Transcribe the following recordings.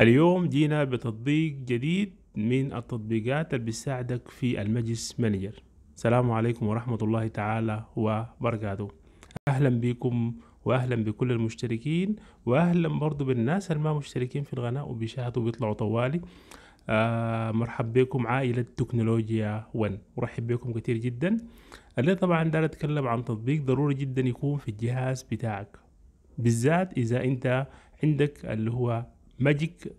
اليوم جينا بتطبيق جديد من التطبيقات اللي بتساعدك في المجلس مانجر السلام عليكم ورحمة الله تعالى وبركاته أهلا بكم وأهلا بكل المشتركين وأهلا برضو بالناس اللي ما مشتركين في القناة وبيشاهدوا بيطلعوا طوالي آه مرحب بكم عائلة تكنولوجيا ون مرحب بكم كثير جدا اللي طبعا دار أتكلم عن تطبيق ضروري جدا يكون في الجهاز بتاعك بالذات إذا أنت عندك اللي هو ماجيك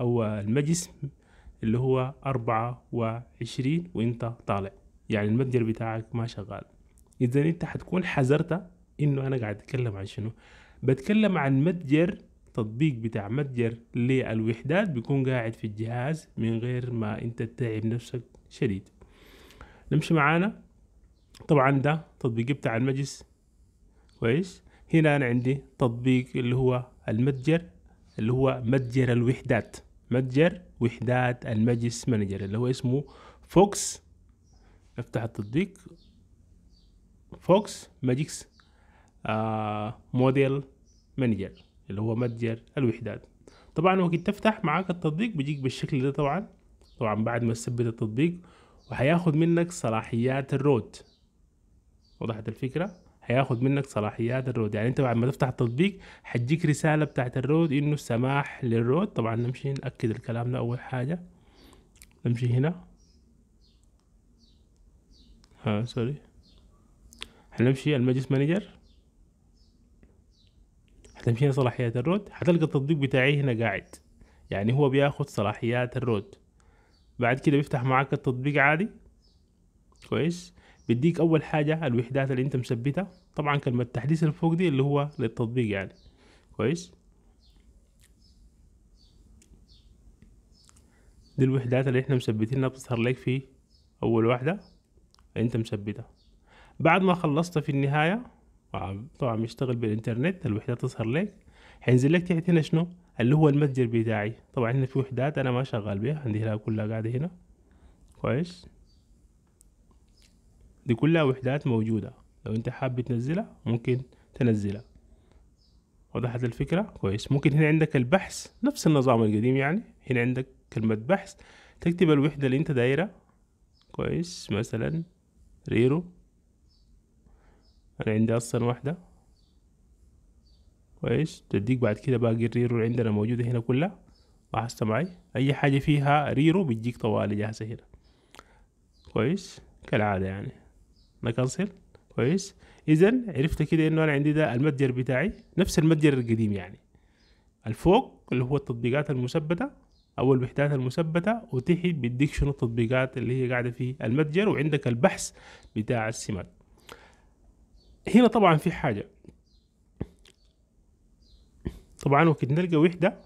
أو الماجسم اللي هو أربعة وعشرين وأنت طالع يعني المتجر بتاعك ما شغال إذا أنت حتكون حذرت إنه أنا قاعد أتكلم عن شنو بتكلم عن متجر تطبيق بتاع متجر للوحدات بيكون قاعد في الجهاز من غير ما أنت تتعب نفسك شديد نمشي معانا طبعا ده تطبيق بتاع المجلس كويس هنا أنا عندي تطبيق اللي هو المتجر اللي هو متجر الوحدات متجر وحدات المجلس مانجر اللي هو اسمه فوكس افتح التطبيق فوكس ماجيكس آه موديل مانجر اللي هو متجر الوحدات طبعا وقت تفتح معاك التطبيق بيجيك بالشكل ده طبعا طبعا بعد ما تثبت التطبيق وهياخد منك صلاحيات الروت وضحت الفكرة هياخد منك صلاحيات الرود يعني انت بعد ما تفتح التطبيق هتجيك رساله بتاعت الرود انه السماح للرود طبعا نمشي ناكد الكلام ده اول حاجه نمشي هنا ها سوري هنمشي المجلس مانجر هتمشي هنا صلاحيات الرود هتلقى التطبيق بتاعي هنا قاعد يعني هو بياخد صلاحيات الرود بعد كده بيفتح معاك التطبيق عادي كويس بديك اول حاجه الوحدات اللي انت مثبتها طبعا كلمه تحديث اللي فوق دي اللي هو للتطبيق يعني كويس دي الوحدات اللي احنا مثبتينها بتظهر لك في اول واحده انت مثبتها بعد ما خلصت في النهايه آه، طبعا بيشتغل بالانترنت الوحدات تظهر لك هينزل لك تحت هنا شنو اللي هو المتجر بتاعي طبعا هنا في وحدات انا ما شغال بيها عندي هنا كلها قاعده هنا كويس دي كلها وحدات موجودة لو انت حاب تنزلها ممكن تنزلها وضحت الفكرة كويس ممكن هنا عندك البحث نفس النظام القديم يعني هنا عندك كلمة بحث تكتب الوحدة اللي انت دايرة كويس مثلا ريرو انا عندي اصلا واحدة كويس تديك بعد كده باقي الريرو اللي عندنا موجودة هنا كلها لاحظت معي اي حاجة فيها ريرو بتجيك طوالي جاهزة هنا كويس كالعادة يعني نكنسل كويس اذا عرفت كده انه انا عندي ده المتجر بتاعي نفس المتجر القديم يعني الفوق اللي هو التطبيقات المثبته او الوحدات المثبته وتحت بيديك شنو التطبيقات اللي هي قاعده في المتجر وعندك البحث بتاع السمات هنا طبعا في حاجه طبعا وقت نلقى وحده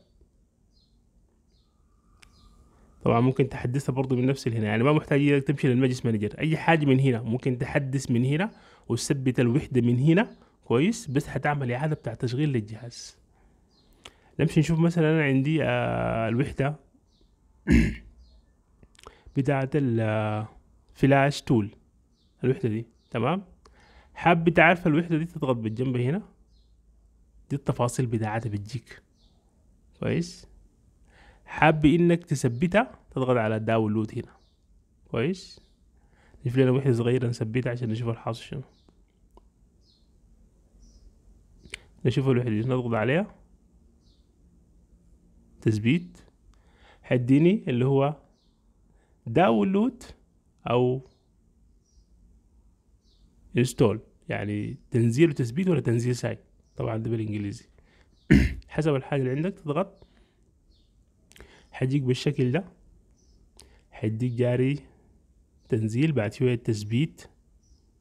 طبعا ممكن تحدثها برضه من نفس هنا يعني ما محتاج تمشي للمجلس مانجر اي حاجه من هنا ممكن تحدث من هنا وتثبت الوحده من هنا كويس بس هتعمل اعاده بتاع تشغيل للجهاز نمشي نشوف مثلا انا عندي آه، الوحده بتاعه الفلاش تول الوحده دي تمام حاب تعرف الوحده دي تضغط بالجنب هنا دي التفاصيل بتاعتها بتجيك كويس حاب انك تثبتها تضغط على داونلود هنا كويس نشوف لنا وحده صغيره نثبتها عشان نشوف الحاصل شنو نشوف الوحده دي نضغط عليها تثبيت حديني اللي هو داونلود او انستول يعني تنزيل وتثبيت ولا تنزيل ساي طبعا ده بالانجليزي حسب الحاجه اللي عندك تضغط حجيك بالشكل ده حيديك جاري تنزيل بعد شوية تثبيت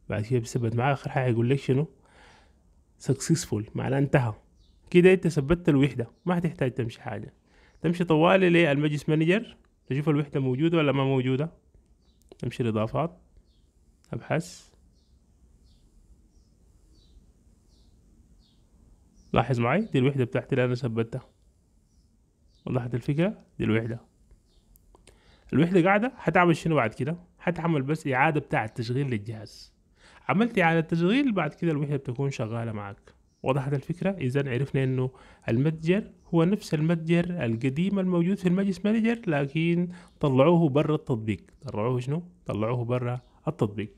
بعد شوية بثبت معاه آخر حاجة يقول لك شنو سكسسفول معناه انتهى كده انت ثبتت الوحدة ما هتحتاج تمشي حاجة تمشي طوالي للمجلس مانجر تشوف الوحدة موجودة ولا ما موجودة تمشي الإضافات أبحث لاحظ معي دي الوحدة بتاعتي اللي أنا ثبتها وضحت الفكرة دي الوحدة الوحدة قاعدة هتعمل شنو بعد كده هتعمل بس إعادة بتاع التشغيل للجهاز عملت إعادة تشغيل بعد كده الوحدة بتكون شغالة معك وضحت الفكرة إذا عرفنا إنه المتجر هو نفس المتجر القديم الموجود في المجلس مانجر لكن طلعوه برا التطبيق طلعوه شنو؟ طلعوه برا التطبيق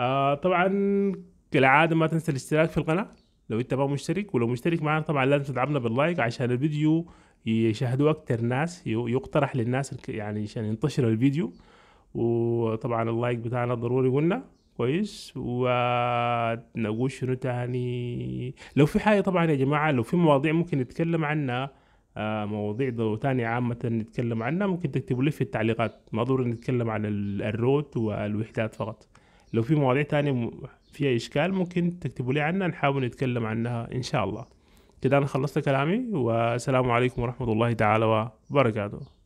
آه طبعا كالعادة ما تنسى الاشتراك في القناة لو انت ما مشترك ولو مشترك معنا طبعا لازم تدعمنا باللايك عشان الفيديو يشاهدوه اكثر ناس يقترح للناس يعني عشان ينتشر الفيديو وطبعا اللايك بتاعنا ضروري قلنا كويس ونقول شنو تاني لو في حاجه طبعا يا جماعه لو في مواضيع ممكن نتكلم عنها آه، مواضيع تانية عامة نتكلم عنها ممكن تكتبوا لي في التعليقات ما ضروري نتكلم عن الروت والوحدات فقط لو في مواضيع تانية فيها إشكال ممكن تكتبوا لي عنها نحاول نتكلم عنها إن شاء الله كده أنا خلصت كلامي والسلام عليكم ورحمة الله تعالى وبركاته